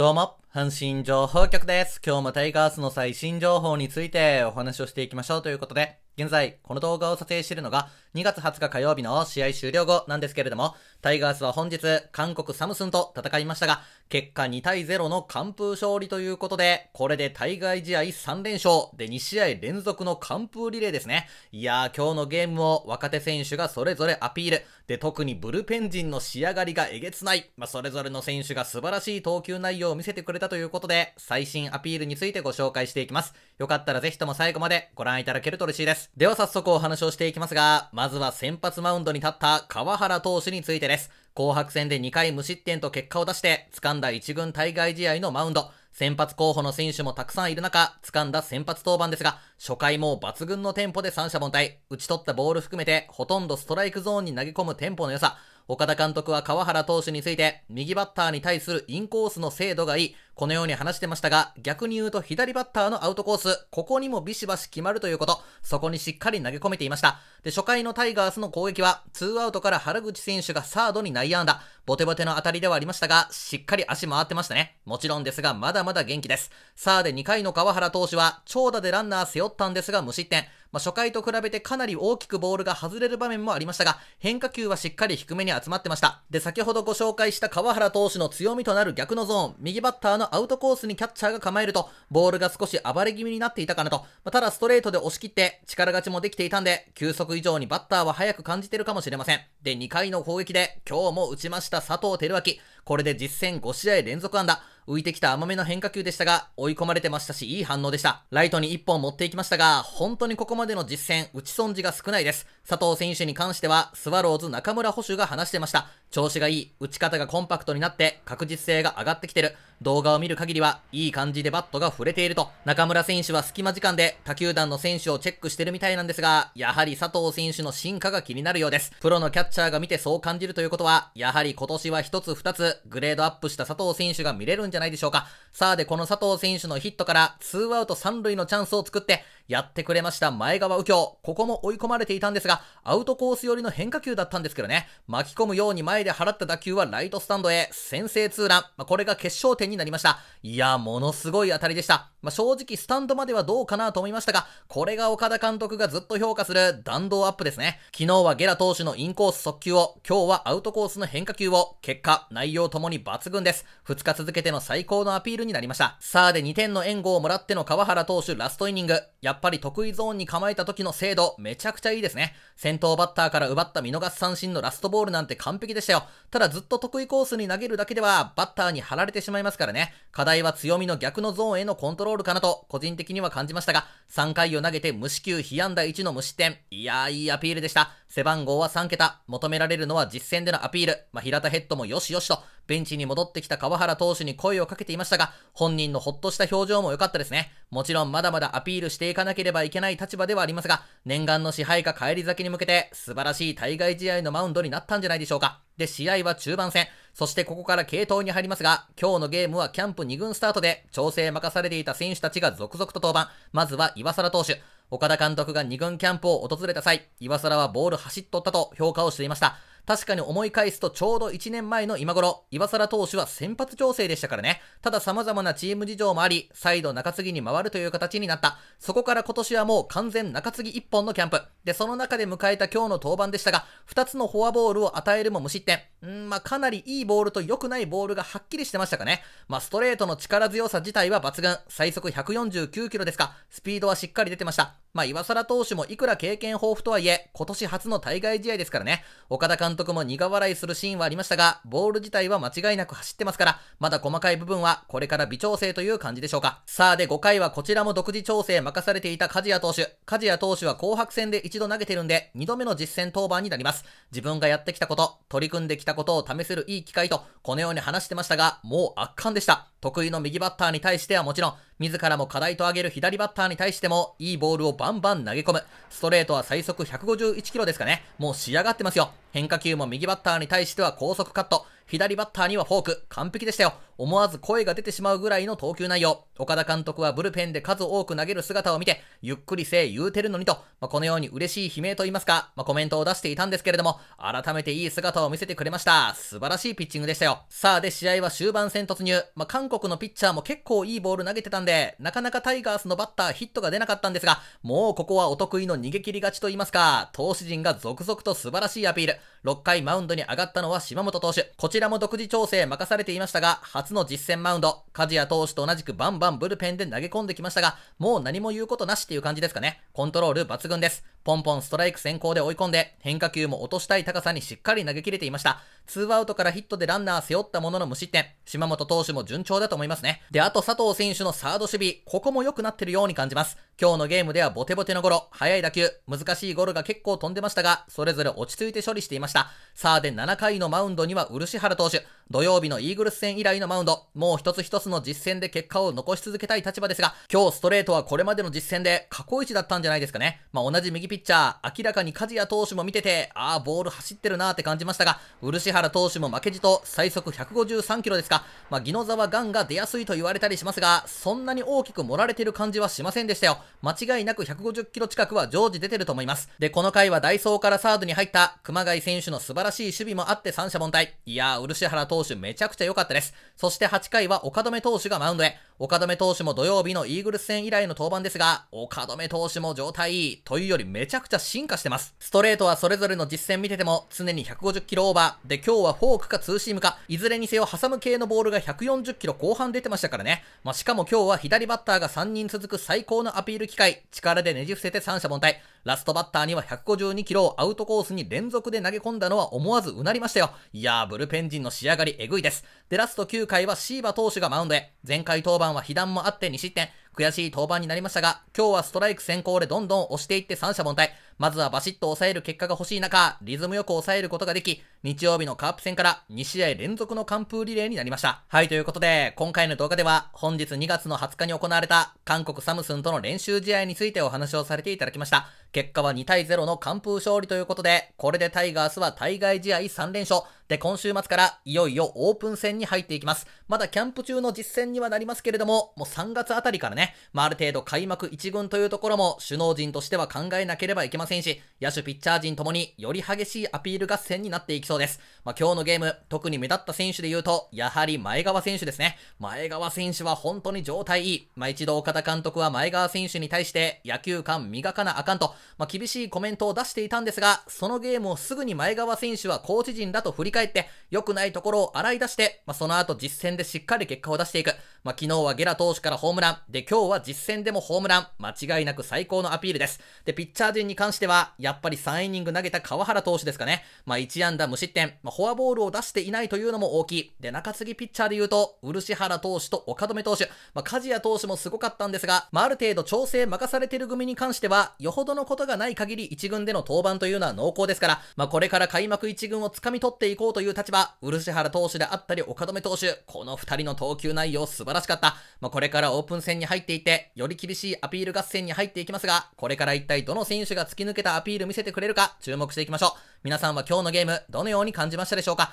どうも。阪神情報局です。今日もタイガースの最新情報についてお話をしていきましょうということで、現在、この動画を撮影しているのが2月20日火曜日の試合終了後なんですけれども、タイガースは本日、韓国サムスンと戦いましたが、結果2対0の完封勝利ということで、これで対外試合3連勝で2試合連続の完封リレーですね。いやー、今日のゲームを若手選手がそれぞれアピール。で、特にブルペン陣の仕上がりがえげつない。まあ、それぞれの選手が素晴らしい投球内容を見せてくれたということで、最新アピールについてご紹介していきます。よかったらぜひとも最後までご覧いただけると嬉しいです。では早速お話をしていきますが、まずは先発マウンドに立った川原投手についてです。紅白戦で2回無失点と結果を出して、掴んだ1軍対外試合のマウンド。先発候補の選手もたくさんいる中、掴んだ先発登板ですが、初回も抜群のテンポで三者凡退。打ち取ったボール含めて、ほとんどストライクゾーンに投げ込むテンポの良さ。岡田監督は川原投手について、右バッターに対するインコースの精度がいい、このように話してましたが、逆に言うと左バッターのアウトコース、ここにもビシバシ決まるということ、そこにしっかり投げ込めていました。で、初回のタイガースの攻撃は、ツーアウトから原口選手がサードに内野安打、ボテボテの当たりではありましたが、しっかり足回ってましたね。もちろんですが、まだまだ元気です。さあで2回の川原投手は、長打でランナー背負ったんですが無失点。まあ、初回と比べてかなり大きくボールが外れる場面もありましたが、変化球はしっかり低めに集まってました。で、先ほどご紹介した川原投手の強みとなる逆のゾーン、右バッターのアウトコースにキャッチャーが構えると、ボールが少し暴れ気味になっていたかなと、まただストレートで押し切って力勝ちもできていたんで、球速以上にバッターは早く感じてるかもしれません。で、2回の攻撃で今日も打ちました佐藤輝明。これで実戦5試合連続安打。浮いてきた甘めの変化球でしたが、追い込まれてましたし、いい反応でした。ライトに1本持っていきましたが、本当にここまでの実戦、打ち損じが少ないです。佐藤選手に関しては、スワローズ中村捕手が話してました。調子がいい、打ち方がコンパクトになって確実性が上がってきてる。動画を見る限りはいい感じでバットが触れていると。中村選手は隙間時間で他球団の選手をチェックしてるみたいなんですが、やはり佐藤選手の進化が気になるようです。プロのキャッチャーが見てそう感じるということは、やはり今年は1つ2つグレードアップした佐藤選手が見れるんじゃないでしょうか。さあで、この佐藤選手のヒットから、2アウト3塁のチャンスを作って、やってくれました前川右京。ここも追い込まれていたんですが、アウトコース寄りの変化球だったんですけどね、巻き込むように前で払った打球はライトスタンドへ、先制ツーラン。まこれが決勝点になりました。いや、ものすごい当たりでした。まあ、正直スタンドまではどうかなと思いましたが、これが岡田監督がずっと評価する弾道アップですね。昨日はゲラ投手のインコース速球を、今日はアウトコースの変化球を、結果、内容ともに抜群です。2日続けての最高のアピールになりました。さあで2点の援護をもらっての川原投手ラストイニング。やっぱり得意ゾーンに構えた時の精度、めちゃくちゃいいですね。先頭バッターから奪った見逃し三振のラストボールなんて完璧でしたよ。ただずっと得意コースに投げるだけでは、バッターに張られてしまいますからね。課題は強みの逆のゾーンへのコントロールロールかなと個人的には感じましたが、3回を投げて無四球被安打1の無失点。いやー、いいアピールでした。背番号は3桁。求められるのは実戦でのアピール。まあ、平田ヘッドもよしよしと、ベンチに戻ってきた川原投手に声をかけていましたが、本人のほっとした表情も良かったですね。もちろんまだまだアピールしていかなければいけない立場ではありますが、念願の支配下帰り咲きに向けて、素晴らしい対外試合のマウンドになったんじゃないでしょうか。で、試合は中盤戦。そしてここから系統に入りますが、今日のゲームはキャンプ2軍スタートで、調整任されていた選手たちが続々と登板。まずは岩沢投手。岡田監督が2軍キャンプを訪れた際、岩空はボール走っとったと評価をしていました。確かに思い返すとちょうど1年前の今頃、岩更投手は先発調整でしたからね。ただ様々なチーム事情もあり、再度中継ぎに回るという形になった。そこから今年はもう完全中継ぎ1本のキャンプ。で、その中で迎えた今日の登板でしたが、2つのフォアボールを与えるも無失点。んまあ、かなりいいボールと良くないボールがはっきりしてましたかね。まあ、ストレートの力強さ自体は抜群。最速149キロですか。スピードはしっかり出てました。まあ、今更投手もいくら経験豊富とはいえ、今年初の対外試合ですからね。岡田監督も苦笑いするシーンはありましたが、ボール自体は間違いなく走ってますから、まだ細かい部分はこれから微調整という感じでしょうか。さあ、で5回はこちらも独自調整任されていた梶谷投手。梶谷投手は紅白戦で一度投げてるんで、2度目の実戦登板になります。自分がやってきたこと、取り組んできたことを試せるいい機会と、このように話してましたが、もう圧巻でした。得意の右バッターに対してはもちろん、自らも課題と挙げる左バッターに対しても、いいボールをバンバン投げ込む。ストレートは最速151キロですかね。もう仕上がってますよ。変化球も右バッターに対しては高速カット。左バッターにはフォーク。完璧でしたよ。思わず声が出てしまうぐらいの投球内容。岡田監督はブルペンで数多く投げる姿を見て、ゆっくりせえ言うてるのにと、まあ、このように嬉しい悲鳴と言いますか、まあ、コメントを出していたんですけれども、改めていい姿を見せてくれました。素晴らしいピッチングでしたよ。さあ、で、試合は終盤戦突入。まあ、韓国のピッチャーも結構いいボール投げてたんで、なかなかタイガースのバッターヒットが出なかったんですが、もうここはお得意の逃げ切り勝ちと言いますか、投手陣が続々と素晴らしいアピール。6回マウンドに上がったのは島本投手。こちちらも独自調整任されていましたが、初の実戦マウンド、梶谷投手と同じくバンバンブルペンで投げ込んできましたが、もう何も言うことなしっていう感じですかね。コントロール抜群です。ポンポンストライク先行で追い込んで、変化球も落としたい高さにしっかり投げ切れていました。ツーアウトからヒットでランナー背負ったものの無失点。島本投手も順調だと思いますね。で、あと佐藤選手のサード守備、ここも良くなってるように感じます。今日のゲームではボテボテのゴロ、速い打球、難しいゴロが結構飛んでましたが、それぞれ落ち着いて処理していました。さあで7回のマウンドには漆原投手。土曜日のイーグルス戦以来のマウンド、もう一つ一つの実戦で結果を残し続けたい立場ですが、今日ストレートはこれまでの実戦で過去一だったんじゃないですかね。まあ、同じ右ピッチャー、明らかに梶谷投手も見てて、ああ、ボール走ってるなーって感じましたが、漆原投手も負けじと最速153キロですか、まあ、宜野はガンが出やすいと言われたりしますが、そんなに大きく盛られてる感じはしませんでしたよ。間違いなく150キロ近くは常時出てると思います。で、この回はダイソーからサードに入った熊谷選手の素晴らしい守備もあって三者凡退。いやー、漆原投手投手めちゃくちゃ良かったです。そして8回は岡留投手がマウンドへ。岡留投手も土曜日のイーグルス戦以来の登板ですが、岡留投手も状態いいというよりめちゃくちゃ進化してます。ストレートはそれぞれの実戦見てても常に150キロオーバーで今日はフォークかツーシームか、いずれにせよ挟む系のボールが140キロ後半出てましたからね。まあ、しかも今日は左バッターが3人続く最高のアピール機会、力でねじ伏せて三者凡退。ラストバッターには152キロをアウトコースに連続で投げ込んだのは思わずうなりましたよ。いやー、ブルペン陣の仕上がりえぐいです。で、ラスト9回はシーバ投手がマウンドへ。前回登板は被弾もあって2失点。悔しい登板になりましたが、今日はストライク先行でどんどん押していって三者凡退。まずはバシッと抑える結果が欲しい中、リズムよく抑えることができ、日曜日のカープ戦から2試合連続の完封リレーになりました。はい、ということで、今回の動画では、本日2月の20日に行われた、韓国サムスンとの練習試合についてお話をされていただきました。結果は2対0の完封勝利ということで、これでタイガースは対外試合3連勝。で、今週末からいよいよオープン戦に入っていきます。まだキャンプ中の実戦にはなりますけれども、もう3月あたりからね、ね、まあ、ある程度開幕一軍というところも首脳陣としては考えなければいけませんし、野手ピッチャー陣ともにより激しいアピール合戦になっていきそうです。まあ、今日のゲーム、特に目立った選手で言うと、やはり前川選手ですね。前川選手は本当に状態いい。まあ、一度岡田監督は前川選手に対して野球感磨かなあかんと、まあ、厳しいコメントを出していたんですが、そのゲームをすぐに前川選手はコーチ陣だと振り返って、良くないところを洗い出して、まあ、その後実戦でしっかり結果を出していく。まあ、昨日はゲラ投手からホームラン、で、今日は実戦でもホームラン、間違いなく最高のアピールです。で、ピッチャー陣に関しては、やっぱり3イニング投げた川原投手ですかね。まあ、1安打無失点、まあ、フォアボールを出していないというのも大きい。で、中継ぎピッチャーで言うと、漆原投手と岡留投手、まあ、梶谷投手もすごかったんですが、まあ、ある程度調整任されてる組に関しては、よほどのことがない限り1軍での登板というのは濃厚ですから、まあ、これから開幕1軍を掴み取っていこうという立場、漆原投手であったり岡留投手、この2人の投球内容素晴らしかった。まあ、これからオープン戦に入っていて、より厳しいアピール合戦に入っていきますが、これから一体どの選手が突き抜けたアピール見せてくれるか注目していきましょう。皆さんは今日のゲーム、どのように感じましたでしょうか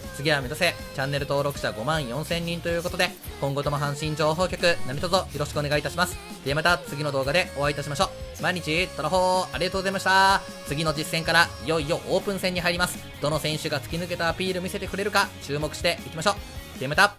次は目指せチャンネル登録者5万4000人ということで今後とも阪神情報局何卒よろしくお願いいたしますではまた次の動画でお会いいたしましょう毎日トラホーありがとうございました次の実戦からいよいよオープン戦に入りますどの選手が突き抜けたアピール見せてくれるか注目していきましょうではまた